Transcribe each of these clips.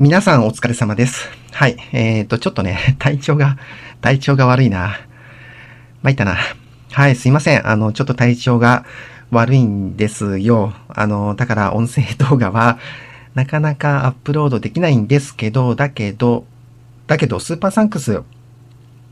皆さんお疲れ様です。はい。えっ、ー、と、ちょっとね、体調が、体調が悪いな。参ったな。はい、すいません。あの、ちょっと体調が悪いんですよ。あの、だから音声動画は、なかなかアップロードできないんですけど、だけど、だけど、スーパーサンクス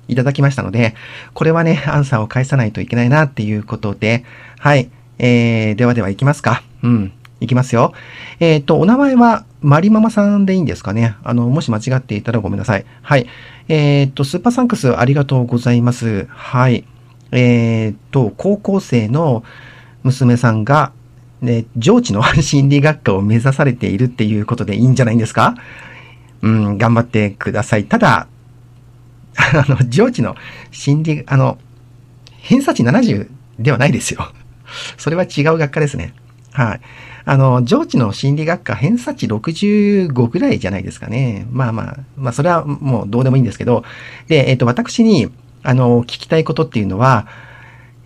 いただきましたので、これはね、アンサーを返さないといけないなっていうことで、はい。えー、ではでは行きますか。うん。いきますよ。えっ、ー、と、お名前は、マリママさんでいいんですかね。あの、もし間違っていたらごめんなさい。はい。えっ、ー、と、スーパーサンクスありがとうございます。はい。えっ、ー、と、高校生の娘さんが、ね、上智の心理学科を目指されているっていうことでいいんじゃないんですかうん、頑張ってください。ただ、あの、上智の心理、あの、偏差値70ではないですよ。それは違う学科ですね。はい、あの、上智の心理学科偏差値65ぐらいじゃないですかね。まあまあ、まあそれはもうどうでもいいんですけど、で、えっ、ー、と、私に、あの、聞きたいことっていうのは、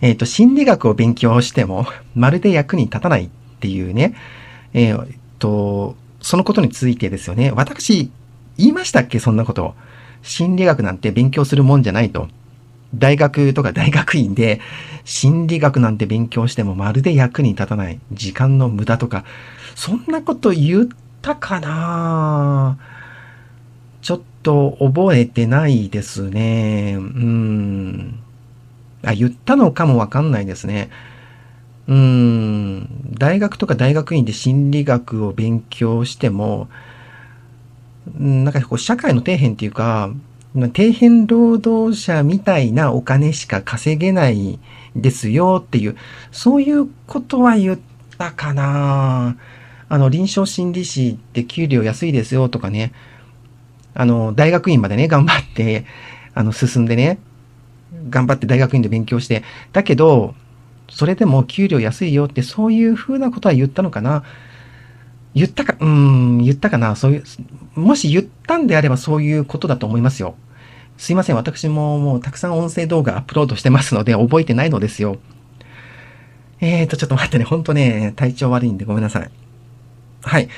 えっ、ー、と、心理学を勉強しても、まるで役に立たないっていうね、えっ、ー、と、そのことについてですよね。私、言いましたっけそんなこと。心理学なんて勉強するもんじゃないと。大学とか大学院で心理学なんて勉強してもまるで役に立たない時間の無駄とか、そんなこと言ったかなちょっと覚えてないですね。うん。あ、言ったのかもわかんないですね。うん。大学とか大学院で心理学を勉強しても、なんかこう社会の底辺っていうか、底辺労働者みたいなお金しか稼げないですよっていう、そういうことは言ったかなあの、臨床心理士って給料安いですよとかね、あの、大学院までね、頑張って、あの、進んでね、頑張って大学院で勉強して、だけど、それでも給料安いよって、そういうふうなことは言ったのかな言ったか、うん、言ったかな。そういう、もし言ったんであればそういうことだと思いますよ。すいません。私ももうたくさん音声動画アップロードしてますので、覚えてないのですよ。えーと、ちょっと待ってね。ほんとね、体調悪いんでごめんなさい。はい。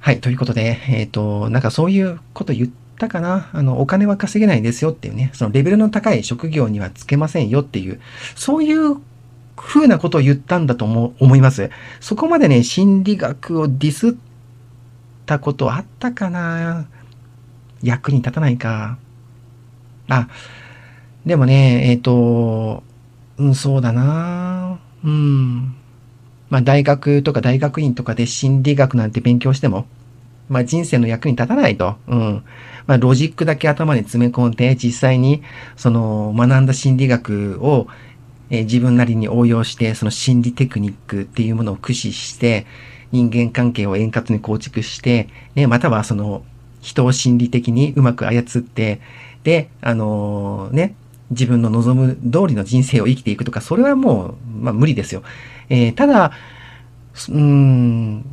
はい。ということで、えっ、ー、と、なんかそういうこと言ったかな。あの、お金は稼げないですよっていうね、そのレベルの高い職業にはつけませんよっていう、そういうふうなことを言ったんだと思思います。そこまでね、心理学をディスったことあったかな役に立たないか。あ、でもね、えっ、ー、と、うん、そうだなうん。まあ、大学とか大学院とかで心理学なんて勉強しても、まあ、人生の役に立たないと。うん。まあ、ロジックだけ頭に詰め込んで、実際に、その、学んだ心理学を、えー、自分なりに応用して、その心理テクニックっていうものを駆使して、人間関係を円滑に構築して、ね、またはその人を心理的にうまく操って、で、あのー、ね、自分の望む通りの人生を生きていくとか、それはもう、まあ無理ですよ。えー、ただ、うん、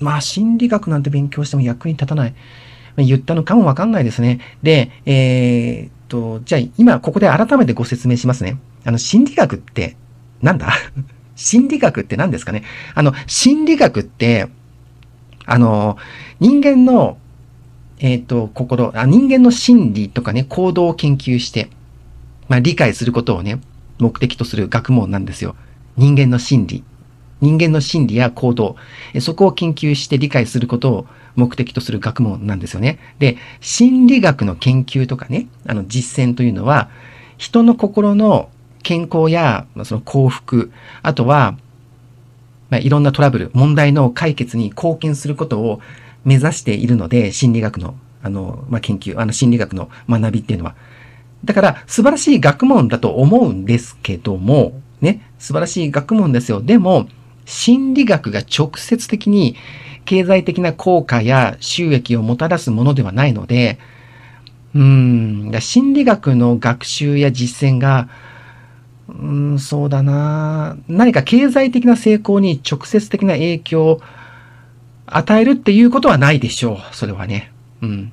まあ心理学なんて勉強しても役に立たない。言ったのかもわかんないですね。で、えー、っと、じゃあ今ここで改めてご説明しますね。あの、心理学ってなんだ 心理学って何ですかねあの、心理学って、あの、人間の、えっ、ー、と、心あ、人間の心理とかね、行動を研究して、まあ、理解することをね、目的とする学問なんですよ。人間の心理。人間の心理や行動。そこを研究して理解することを目的とする学問なんですよね。で、心理学の研究とかね、あの実践というのは、人の心の健康やその幸福、あとは、まあ、いろんなトラブル、問題の解決に貢献することを目指しているので、心理学の、あの、まあ、研究、あの、心理学の学びっていうのは。だから、素晴らしい学問だと思うんですけども、ね、素晴らしい学問ですよ。でも、心理学が直接的に経済的な効果や収益をもたらすものではないので、うん、心理学の学習や実践が、うん、そうだな何か経済的な成功に直接的な影響を与えるっていうことはないでしょう。それはね。うん。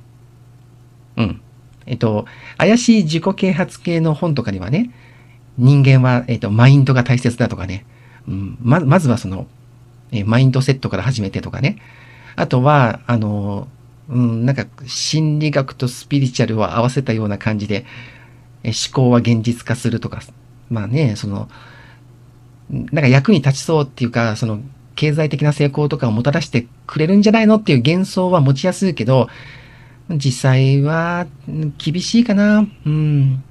うん。えっと、怪しい自己啓発系の本とかにはね、人間は、えっと、マインドが大切だとかね。うん、ま、まずはその、えマインドセットから始めてとかね。あとは、あの、うん、なんか、心理学とスピリチュアルを合わせたような感じで、え思考は現実化するとか、まあね、その、なんか役に立ちそうっていうか、その、経済的な成功とかをもたらしてくれるんじゃないのっていう幻想は持ちやすいけど、実際は厳しいかな。うん。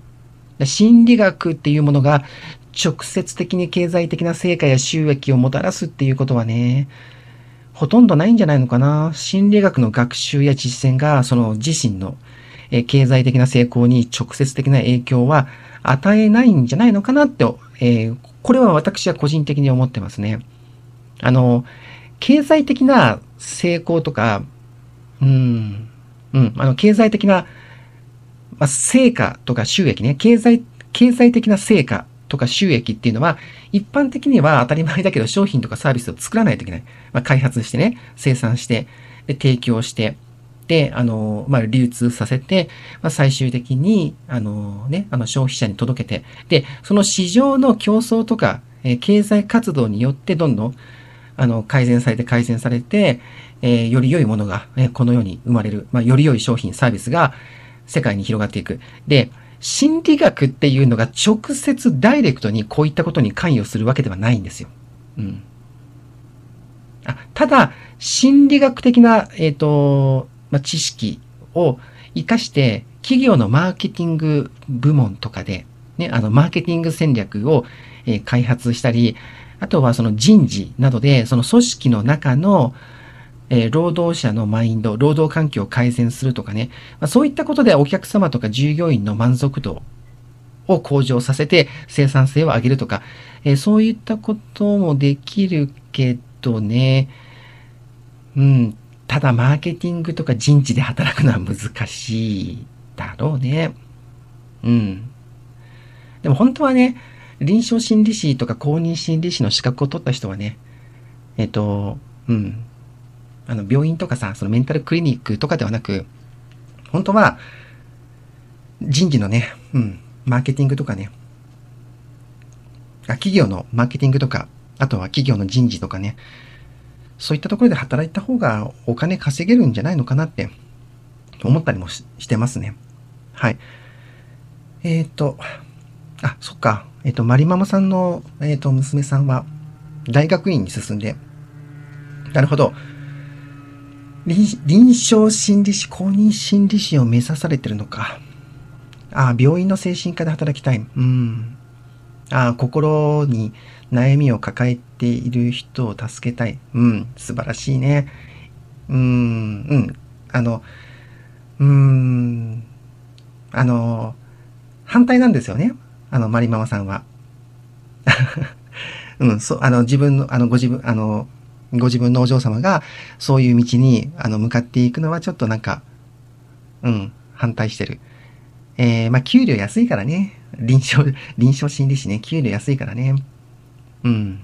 心理学っていうものが直接的に経済的な成果や収益をもたらすっていうことはね、ほとんどないんじゃないのかな。心理学の学習や実践が、その自身のえ経済的な成功に直接的な影響は与えないんじゃないのかなって、えー、これは私は個人的に思ってますね。あの、経済的な成功とか、うん、うん、あの、経済的な、まあ、成果とか収益ね、経済、経済的な成果とか収益っていうのは、一般的には当たり前だけど商品とかサービスを作らないといけない。まあ、開発してね、生産して、で提供して、、あの、まあ、流通させて、まあ、最終的に、あのね、あの消費者に届けて、で、その市場の競争とか、えー、経済活動によってどんどん、あの、改善されて改善されて、えー、より良いものが、えー、この世に生まれる、まあ、より良い商品、サービスが世界に広がっていく。で、心理学っていうのが直接ダイレクトにこういったことに関与するわけではないんですよ。うん。あただ、心理学的な、えっ、ー、と、まあ、知識を活かして企業のマーケティング部門とかで、ね、あの、マーケティング戦略を、えー、開発したり、あとはその人事などで、その組織の中の、えー、労働者のマインド、労働環境を改善するとかね、まあ、そういったことでお客様とか従業員の満足度を向上させて生産性を上げるとか、えー、そういったこともできるけどね、うん、ただマーケティングとか人事で働くのは難しいだろうね。うん。でも本当はね、臨床心理士とか公認心理士の資格を取った人はね、えっと、うん。あの、病院とかさ、そのメンタルクリニックとかではなく、本当は、人事のね、うん、マーケティングとかね、あ、企業のマーケティングとか、あとは企業の人事とかね、そういったところで働いた方がお金稼げるんじゃないのかなって思ったりもしてますね。はい。えっ、ー、と、あ、そっか。えっ、ー、と、まりママさんの、えっ、ー、と、娘さんは大学院に進んで、なるほど。臨床心理士、公認心理士を目指されてるのか。あ、病院の精神科で働きたい。うん。あ心に悩みを抱えている人を助けたい。うん、素晴らしいね。うん、うん。あの、うん、あの、反対なんですよね。あの、マリママさんは。うん、そう、あの、自分の、あの、ご自分、あの、ご自分のお嬢様が、そういう道に、あの、向かっていくのは、ちょっとなんか、うん、反対してる。えー、まあ、給料安いからね。臨床、臨床心理士ね、給料安いからね。うん。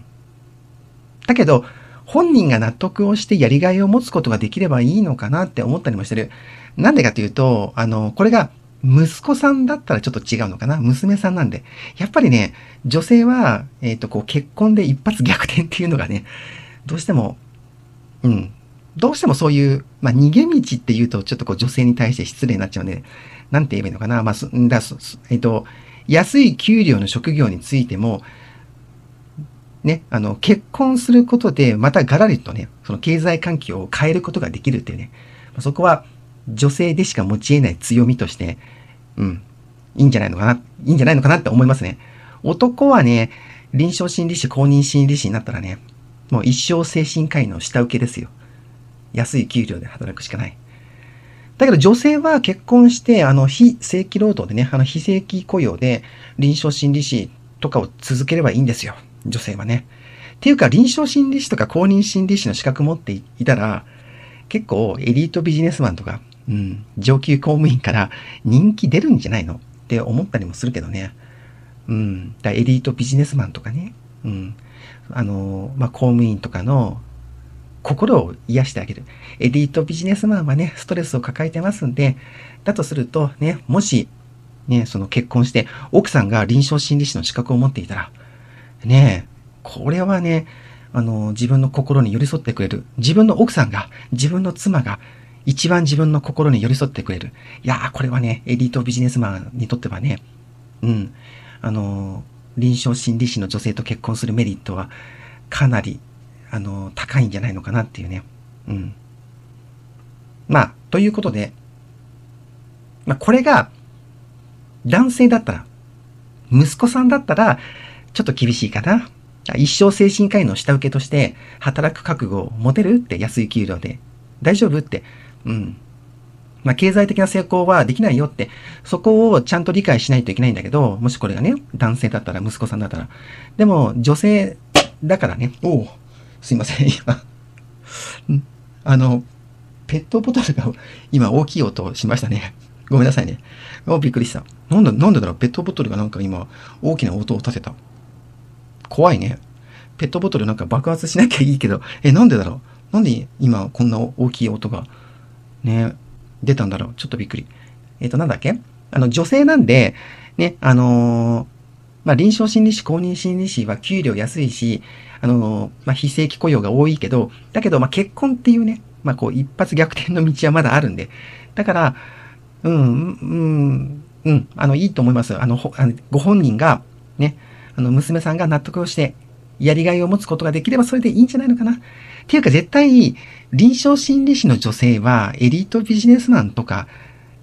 だけど、本人が納得をしてやりがいを持つことができればいいのかなって思ったりもしてる。なんでかというと、あの、これが息子さんだったらちょっと違うのかな娘さんなんで。やっぱりね、女性は、えっ、ー、と、こう、結婚で一発逆転っていうのがね、どうしても、うん。どうしてもそういう、まあ、逃げ道っていうと、ちょっとこう、女性に対して失礼になっちゃうんで、なんて言えばいいのかなまあ、だえっ、ー、と、安い給料の職業についても、ね、あの、結婚することで、またガラリとね、その経済環境を変えることができるっていうね、そこは女性でしか持ち得ない強みとして、うん、いいんじゃないのかな、いいんじゃないのかなって思いますね。男はね、臨床心理士、公認心理士になったらね、もう一生精神科医の下請けですよ。安い給料で働くしかない。だけど女性は結婚して、あの、非正規労働でね、あの、非正規雇用で臨床心理士とかを続ければいいんですよ。女性はね。っていうか、臨床心理士とか公認心理士の資格持っていたら、結構エリートビジネスマンとか、うん、上級公務員から人気出るんじゃないのって思ったりもするけどね。うん、だエリートビジネスマンとかね。うん。あの、まあ、公務員とかの心を癒してあげる。エディートビジネスマンはね、ストレスを抱えてますんで、だとするとね、もし、ね、その結婚して、奥さんが臨床心理士の資格を持っていたら、ねこれはね、あの、自分の心に寄り添ってくれる。自分の奥さんが、自分の妻が、一番自分の心に寄り添ってくれる。いやー、これはね、エディートビジネスマンにとってはね、うん、あの、臨床心理士の女性と結婚するメリットは、かなりあの、高いんじゃないのかなっていうね。うん。まあ、ということで、まあ、これが、男性だったら、息子さんだったら、ちょっと厳しいかな。一生精神科医の下請けとして、働く覚悟を持てるって安い給料で。大丈夫って。うん。まあ、経済的な成功はできないよって、そこをちゃんと理解しないといけないんだけど、もしこれがね、男性だったら、息子さんだったら。でも、女性だからね、おすいません、今あの、ペットボトルが今大きい音しましたね。ごめんなさいね。お、びっくりした。なんだ、なんでだろうペットボトルがなんか今大きな音を立てた。怖いね。ペットボトルなんか爆発しなきゃいいけど、え、なんでだろうなんで今こんな大きい音がね、出たんだろうちょっとびっくり。えっ、ー、と、なんだっけあの、女性なんで、ね、あのー、まあ、臨床心理士、公認心理士は給料安いし、あの、まあ、非正規雇用が多いけど、だけど、ま結婚っていうね、まあ、こう、一発逆転の道はまだあるんで、だから、うん、うん、うん、あの、いいと思います。あの、ほあのご本人が、ね、あの、娘さんが納得をして、やりがいを持つことができればそれでいいんじゃないのかな。っていうか絶対、臨床心理士の女性はエリートビジネスマンとか、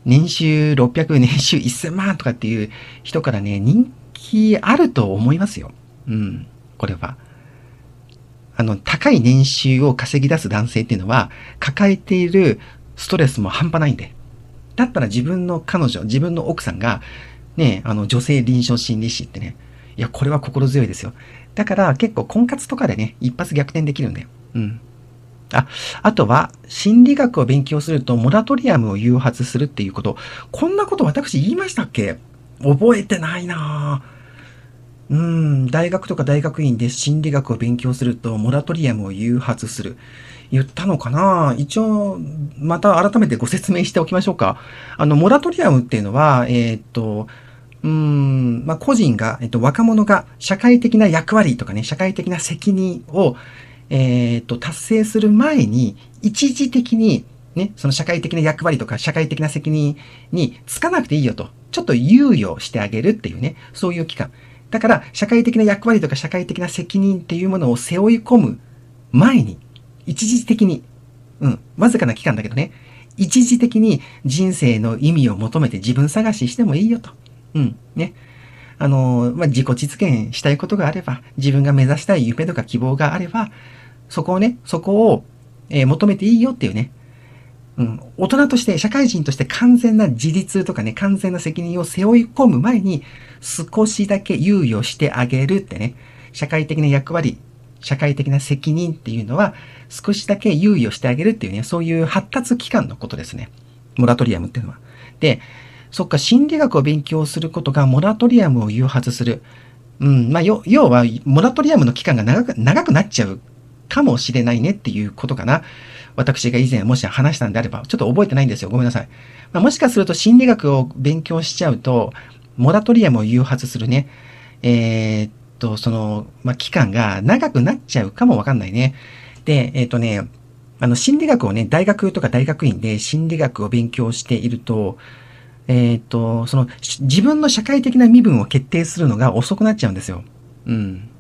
年収600、年収1000万とかっていう人からね、きあると思いますよ。うん。これは。あの、高い年収を稼ぎ出す男性っていうのは、抱えているストレスも半端ないんで。だったら自分の彼女、自分の奥さんが、ね、あの、女性臨床心理士ってね、いや、これは心強いですよ。だから結構婚活とかでね、一発逆転できるんだよ。うん。あ、あとは、心理学を勉強すると、モラトリアムを誘発するっていうこと。こんなこと私言いましたっけ覚えてないなぁ。うん、大学とか大学院で心理学を勉強すると、モラトリアムを誘発する。言ったのかな一応、また改めてご説明しておきましょうか。あの、モラトリアムっていうのは、えー、っと、うん、まあ、個人が、えっと、若者が社会的な役割とかね、社会的な責任を、えー、っと、達成する前に、一時的に、ね、その社会的な役割とか社会的な責任につかなくていいよと、ちょっと猶予してあげるっていうね、そういう期間。だから、社会的な役割とか社会的な責任っていうものを背負い込む前に、一時的に、うん、わずかな期間だけどね、一時的に人生の意味を求めて自分探ししてもいいよと。うん、ね。あのまあ、自己実現したいことがあれば、自分が目指したい夢とか希望があれば、そこをね、そこを、えー、求めていいよっていうね、うん、大人として、社会人として完全な自立とかね、完全な責任を背負い込む前に、少しだけ猶予してあげるってね、社会的な役割、社会的な責任っていうのは、少しだけ猶予してあげるっていうね、そういう発達期間のことですね。モラトリアムっていうのは。で、そっか、心理学を勉強することがモラトリアムを誘発する。うん、まあ、要は、モラトリアムの期間が長く、長くなっちゃうかもしれないねっていうことかな。私が以前もし話したんであれば、ちょっと覚えてないんですよ。ごめんなさい。まあ、もしかすると心理学を勉強しちゃうと、モラトリアムを誘発するね、えー、っと、その、まあ、期間が長くなっちゃうかもわかんないね。で、えー、っとね、あの、心理学をね、大学とか大学院で心理学を勉強していると、えー、っと、その、自分の社会的な身分を決定するのが遅くなっちゃうんですよ。うん。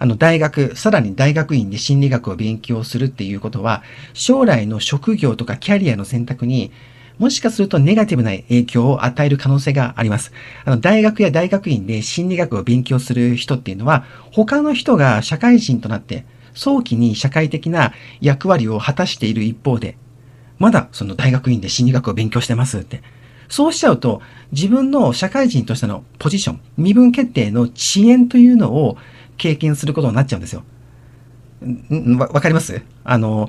あの、大学、さらに大学院で心理学を勉強するっていうことは、将来の職業とかキャリアの選択に、もしかするとネガティブな影響を与える可能性があります。あの、大学や大学院で心理学を勉強する人っていうのは、他の人が社会人となって、早期に社会的な役割を果たしている一方で、まだその大学院で心理学を勉強してますって。そうしちゃうと、自分の社会人としてのポジション、身分決定の遅延というのを経験することになっちゃうんですよ。わ、わかりますあの、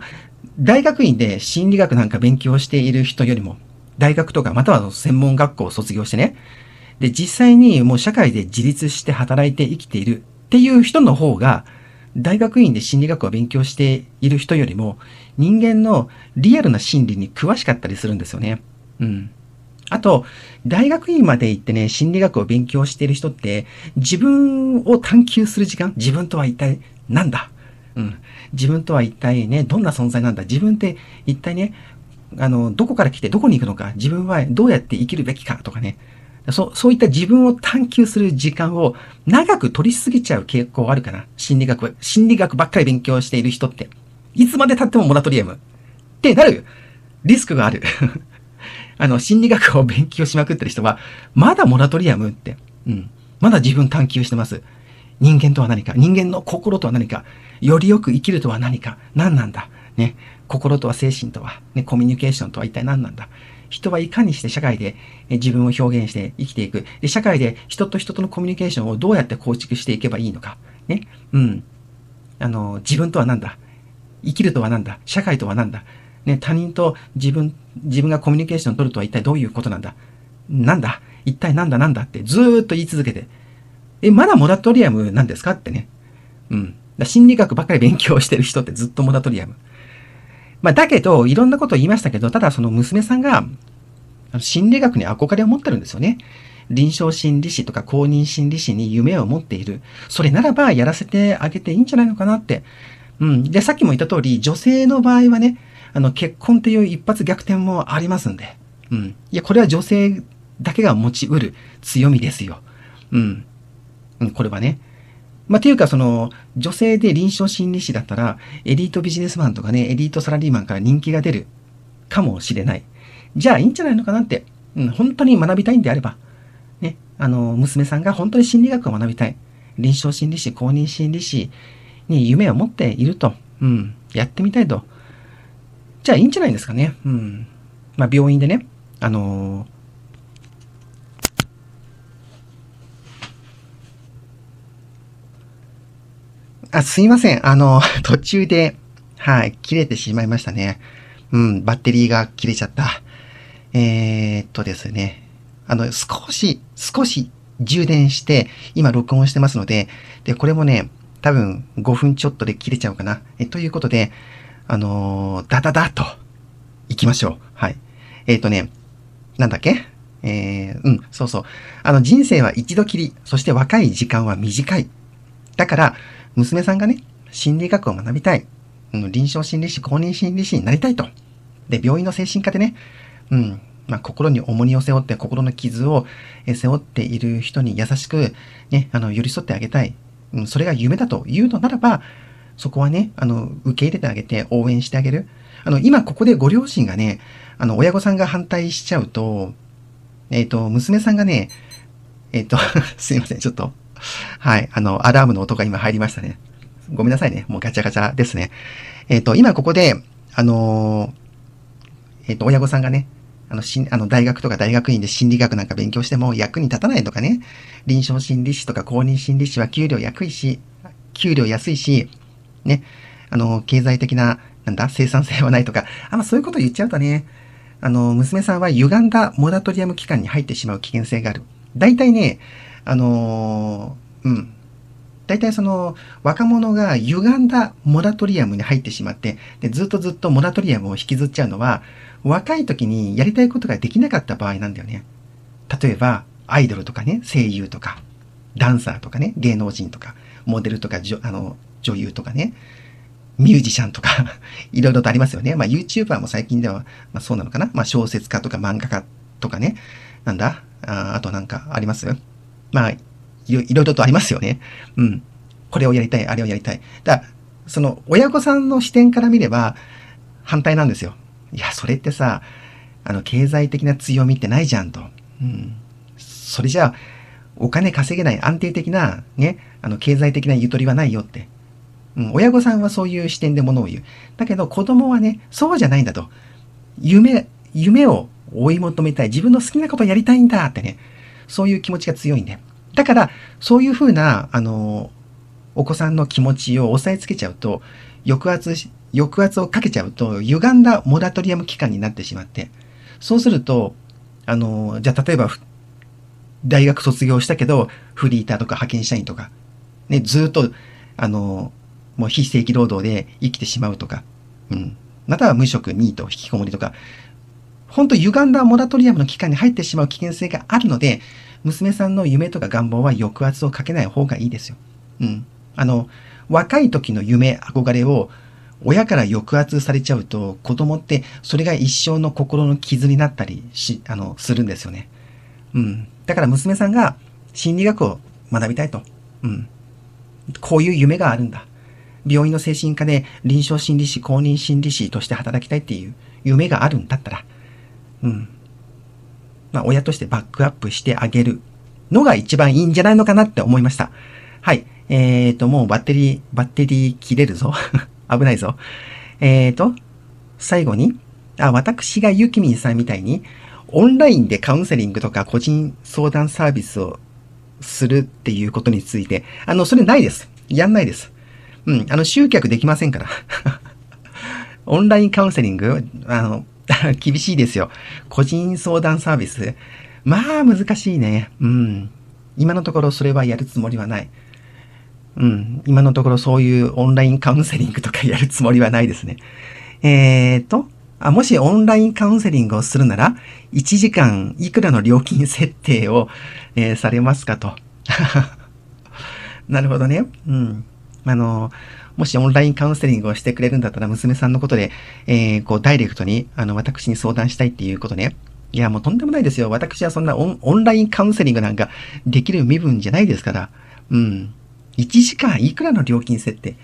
大学院で心理学なんか勉強している人よりも、大学とかまたは専門学校を卒業してね、で、実際にもう社会で自立して働いて生きているっていう人の方が、大学院で心理学を勉強している人よりも、人間のリアルな心理に詳しかったりするんですよね。うん。あと、大学院まで行ってね、心理学を勉強している人って、自分を探求する時間、自分とは一体何だうん。自分とは一体ね、どんな存在なんだ自分って一体ね、あの、どこから来てどこに行くのか自分はどうやって生きるべきかとかね。そう、そういった自分を探求する時間を長く取りすぎちゃう傾向あるかな心理学、心理学ばっかり勉強している人って。いつまで経ってもモラトリアム。ってなる。リスクがある。あの、心理学を勉強しまくってる人は、まだモラトリアムって、うん。まだ自分探求してます。人間とは何か、人間の心とは何か、よりよく生きるとは何か、何なんだ。ね。心とは精神とは、ね、コミュニケーションとは一体何なんだ。人はいかにして社会で自分を表現して生きていく。で、社会で人と人とのコミュニケーションをどうやって構築していけばいいのか。ね。うん。あの、自分とは何だ。生きるとは何だ。社会とは何だ。ね、他人と自分自分がコミュニケーションを取るとは一体どういうことなんだなんだ一体なんだなんだってずーっと言い続けて、え、まだモラトリアムなんですかってね。うん。だ心理学ばっかり勉強してる人ってずっとモラトリアム。まあ、だけど、いろんなことを言いましたけど、ただその娘さんが、心理学に憧れを持ってるんですよね。臨床心理士とか公認心理士に夢を持っている。それならばやらせてあげていいんじゃないのかなって。うん。で、さっきも言った通り、女性の場合はね、あの、結婚っていう一発逆転もありますんで。うん。いや、これは女性だけが持ち得る強みですよ。うん。うん、これはね。まあ、ていうか、その、女性で臨床心理士だったら、エリートビジネスマンとかね、エリートサラリーマンから人気が出るかもしれない。じゃあ、いいんじゃないのかなって。うん、本当に学びたいんであれば。ね、あの、娘さんが本当に心理学を学びたい。臨床心理士、公認心理士に夢を持っていると。うん、やってみたいと。じゃあいいんじゃないですかね。うん。まあ、病院でね、あのーあ、すいません。あの、途中で、はい、切れてしまいましたね。うん、バッテリーが切れちゃった。えー、っとですね。あの、少し、少し充電して、今録音してますので、で、これもね、多分5分ちょっとで切れちゃうかな。えということで、あのー、ダダダと、行きましょう。はい。えっ、ー、とね、なんだっけえー、うん、そうそう。あの、人生は一度きり、そして若い時間は短い。だから、娘さんがね、心理学を学びたい。うん、臨床心理士、公認心理士になりたいと。で、病院の精神科でね、うん、まあ、心に重荷を背負って、心の傷を背負っている人に優しく、ね、あの、寄り添ってあげたい。うん、それが夢だというのならば、そこはね、あの、受け入れてあげて応援してあげる。あの、今ここでご両親がね、あの、親御さんが反対しちゃうと、えっ、ー、と、娘さんがね、えっ、ー、と、すいません、ちょっと、はい、あの、アラームの音が今入りましたね。ごめんなさいね、もうガチャガチャですね。えっ、ー、と、今ここで、あのえっ、と、親御さんがね、あの、しん、あの、大学とか大学院で心理学なんか勉強しても役に立たないとかね、臨床心理士とか公認心理士は給料安いし、給料安いし、ね、あの、経済的な、なんだ、生産性はないとか、あまそういうこと言っちゃうとね、あの、娘さんは歪んだモラトリアム期間に入ってしまう危険性がある。大体ね、あのー、うん。大体その若者が歪んだモラトリアムに入ってしまってでずっとずっとモラトリアムを引きずっちゃうのは若い時にやりたいことができなかった場合なんだよね。例えばアイドルとかね声優とかダンサーとかね芸能人とかモデルとかあの女優とかね、ミュージシャンとか いろいろとありますよね。まあ、YouTuber も最近では、まあ、そうなのかな。まあ、小説家とか漫画家とかね。なんだああとなんかありますまあいろ、いろとありますよね。うん。これをやりたい、あれをやりたい。だその、親御さんの視点から見れば、反対なんですよ。いや、それってさ、あの、経済的な強みってないじゃんと。うん。それじゃあ、お金稼げない安定的な、ね、あの、経済的なゆとりはないよって。うん、親御さんはそういう視点でものを言う。だけど子供はね、そうじゃないんだと。夢、夢を追い求めたい。自分の好きなことをやりたいんだってね。そういう気持ちが強いん、ね、で。だから、そういうふうな、あの、お子さんの気持ちを押さえつけちゃうと、抑圧抑圧をかけちゃうと、歪んだモラトリアム期間になってしまって、そうすると、あの、じゃあ例えば、大学卒業したけど、フリーターとか派遣社員とか、ね、ずっと、あの、もう非正規労働で生きてしまうとか、うん。または無職、ニート、引きこもりとか、本当歪んだモラトリアムの期間に入ってしまう危険性があるので、娘さんの夢とか願望は抑圧をかけない方がいいですよ。うん。あの、若い時の夢、憧れを親から抑圧されちゃうと、子供ってそれが一生の心の傷になったりし、あの、するんですよね。うん。だから娘さんが心理学を学びたいと。うん。こういう夢があるんだ。病院の精神科で臨床心理士、公認心理士として働きたいっていう夢があるんだったら、うん。まあ、親としてバックアップしてあげるのが一番いいんじゃないのかなって思いました。はい。えーと、もうバッテリー、バッテリー切れるぞ。危ないぞ。えーと、最後に、あ、私がゆきみんさんみたいに、オンラインでカウンセリングとか個人相談サービスをするっていうことについて、あの、それないです。やんないです。うん、あの、集客できませんから。オンラインカウンセリング、あの、厳しいですよ。個人相談サービス。まあ、難しいね。うん。今のところそれはやるつもりはない。うん。今のところそういうオンラインカウンセリングとかやるつもりはないですね。えーと、あもしオンラインカウンセリングをするなら、1時間いくらの料金設定を、えー、されますかと。なるほどね。うん。あの、もしオンラインカウンセリングをしてくれるんだったら、娘さんのことで、えー、こう、ダイレクトに、あの、私に相談したいっていうことね。いや、もうとんでもないですよ。私はそんなオンオンラインカウンセリングなんかできる身分じゃないですから。うん。1時間いくらの料金設定。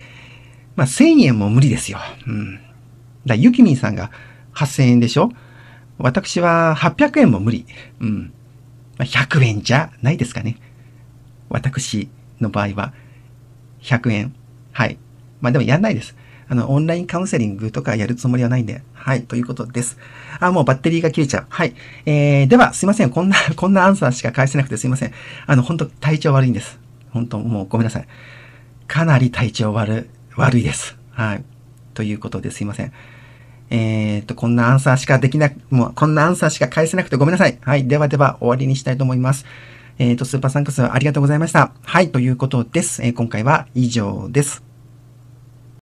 まあ、1000円も無理ですよ。うん。だゆきみんさんが8000円でしょ私は800円も無理。うん。まあ、100円じゃないですかね。私の場合は100円。はい。まあでもやんないです。あの、オンラインカウンセリングとかやるつもりはないんで。はい。ということです。あ、もうバッテリーが切れちゃう。はい。えー、では、すいません。こんな、こんなアンサーしか返せなくてすいません。あの、本当体調悪いんです。本当もうごめんなさい。かなり体調悪、悪いです。はい。ということですいません。えー、っと、こんなアンサーしかできなく、もう、こんなアンサーしか返せなくてごめんなさい。はい。ではでは、終わりにしたいと思います。えっ、ー、と、スーパーサンクスありがとうございました。はい、ということです。えー、今回は以上です。